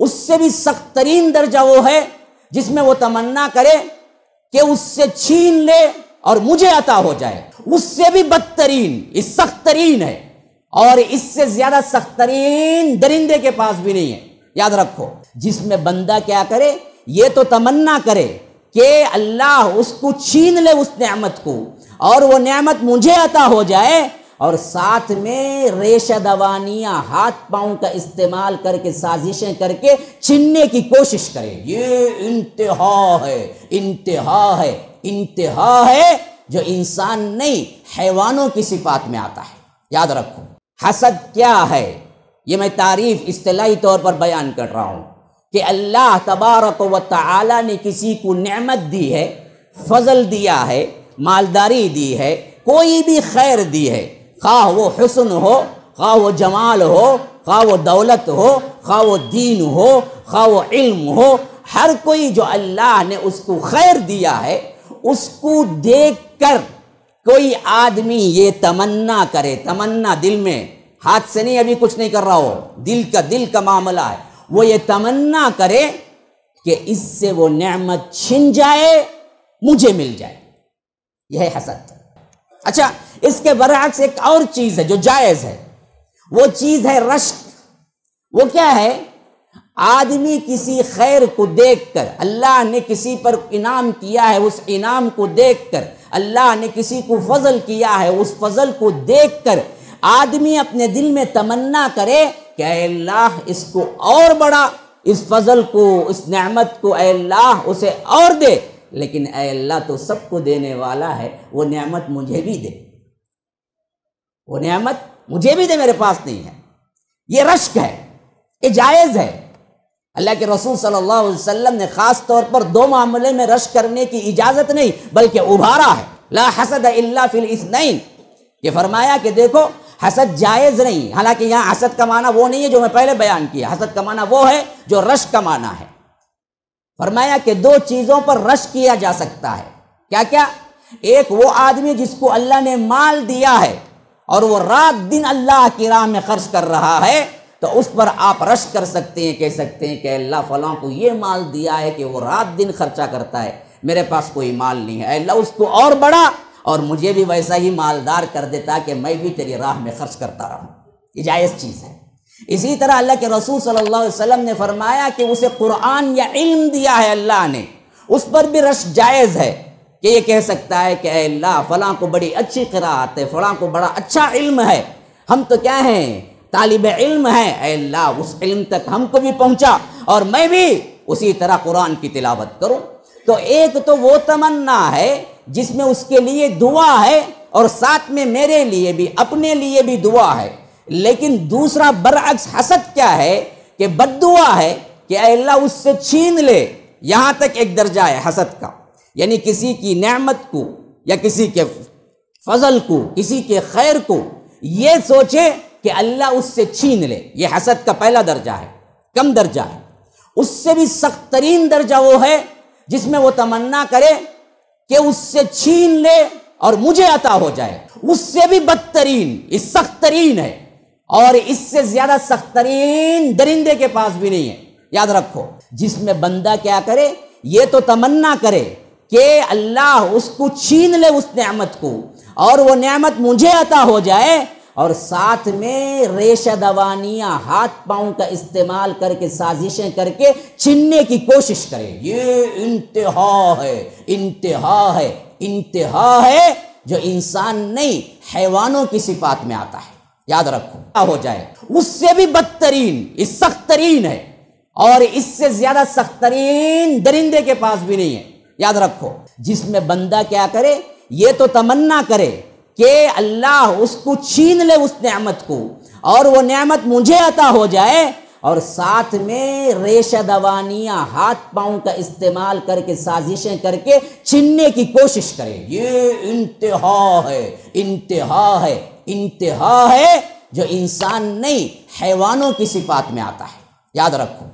उससे भी सख्त तरीन दर्जा वो है जिसमें वो तमन्ना करे कि उससे छीन ले और मुझे अता हो जाए उससे भी बदतरीन इस सख्त तरीन है और इससे ज्यादा सख्त तरीन दरिंदे के पास भी नहीं है याद रखो जिसमें बंदा क्या करे ये तो तमन्ना करे कि अल्लाह उसको छीन ले उस नेमत को और वो नेमत मुझे अता हो जाए और साथ में रेशा दवानियां हाथ पांव का इस्तेमाल करके साजिशें करके छीनने की कोशिश करें ये इंतहा है इंतहा है इंतहा है जो इंसान नहीं हैवानों की सिफात में आता है याद रखो हसद क्या है ये मैं तारीफ इस्तलाई तौर पर बयान कर रहा हूँ कि अल्लाह तबारक व ताला ने किसी को नेमत दी है फजल दिया है मालदारी दी है कोई भी खैर दी है खा वो हसन हो खा वो जमाल हो खा वो दौलत हो खा वो दीन हो खा वो इल्म हो हर कोई जो अल्लाह ने उसको खैर दिया है उसको देख कर कोई आदमी ये तमन्ना करे तमन्ना दिल में हाथ से नहीं अभी कुछ नहीं कर रहा हो दिल का दिल का मामला है वो ये तमन्ना करे कि इससे वो नेमत छिन जाए मुझे मिल जाए यह हसद अच्छा इसके बरक्स एक और चीज है जो जायज है वो चीज है रश्क वो क्या है आदमी किसी खैर को देखकर अल्लाह ने किसी पर इनाम किया है उस इनाम को देखकर अल्लाह ने किसी को फजल किया है उस फजल को देखकर आदमी अपने दिल में तमन्ना करे कि अल्लाह इसको और बड़ा इस फजल को इस नहमत को अल्लाह उसे और दे लेकिन ए अल्लाह तो सबको देने वाला है वो नेमत मुझे भी दे वो नेमत मुझे भी दे मेरे पास नहीं है ये रश्क है ये जायज़ है अल्लाह के रसूल सल्लल्लाहु अलैहि वसल्लम ने ख़ास तौर पर दो मामले में रश करने की इजाज़त नहीं बल्कि उभारा है ला हसद इल्ला फिल इसनैन ये फरमाया कि देखो हसद जायज़ नहीं हालांकि यहाँ हसद का माना वो नहीं है जो मैं पहले बयान किया हसद का माना वो है जो रश का माना है फरमाया कि दो चीज़ों पर रश किया जा सकता है क्या क्या एक वो आदमी जिसको अल्लाह ने माल दिया है और वो रात दिन अल्लाह की राह में खर्च कर रहा है तो उस पर आप रश कर सकते हैं कह सकते हैं कि अल्लाह फलां को ये माल दिया है कि वो रात दिन खर्चा करता है मेरे पास कोई माल नहीं है अल्लाह उसको और बड़ा और मुझे भी वैसा ही मालदार कर देता कि मैं भी तेरी राह में खर्च करता रहूँ ये जायज़ चीज़ है इसी तरह अल्लाह के रसूल सल्लल्लाहु अलैहि वसल्लम ने फरमाया कि उसे कुरान या इल्म दिया है अल्लाह ने उस पर भी रश जायज़ है कि ये कह सकता है कि अल्लाह फ़लाँ को बड़ी अच्छी करात है फ़लाँ को बड़ा अच्छा इल्म है हम तो क्या हैं तालिब इल्म है अल्लाह उस इल्म तक हमको भी पहुँचा और मैं भी उसी तरह कुरान की तिलावत करूँ तो एक तो वो तमन्ना है जिसमें उसके लिए दुआ है और साथ में मेरे लिए भी अपने लिए भी दुआ है लेकिन दूसरा बरअक्स हसद क्या है कि बदुआ है कि अल्लाह उससे छीन ले यहाँ तक एक दर्जा है हसद का यानी किसी की नेमत को या किसी के फजल को किसी के खैर को ये सोचे कि अल्लाह उससे छीन ले ये हसद का पहला दर्जा है कम दर्जा है उससे भी सख्त तरीन दर्जा वो है जिसमें वो तमन्ना करे कि उससे छीन ले और मुझे अता हो जाए उससे भी बदतरीन सख्त तरीन है और इससे ज्यादा सख्त तरीन दरिंदे के पास भी नहीं है याद रखो जिसमें बंदा क्या करे ये तो तमन्ना करे कि अल्लाह उसको छीन ले उस नेमत को और वो नेमत मुझे अता हो जाए और साथ में रेशा दवानियाँ हाथ पाँव का इस्तेमाल करके साजिशें करके छीनने की कोशिश करे ये इंतहा है इंतहा है इंतहा है जो इंसान नहीं हैवानों की सिफात में आता है याद रखो क्या हो जाए उससे भी बदतरीन इस सख्त तरीन है और इससे ज्यादा सख्त तरीन दरिंदे के पास भी नहीं है याद रखो जिसमें बंदा क्या करे ये तो तमन्ना करे कि अल्लाह उसको छीन ले उस नेमत को और वो नेमत मुझे अता हो जाए और साथ में रेशा दवानिया हाथ पाँव का इस्तेमाल करके साजिशें करके छीनने की कोशिश करें ये इंतहा है इंतहा है इंतहा है जो इंसान नहीं हैवानों की सिफात में आता है याद रखो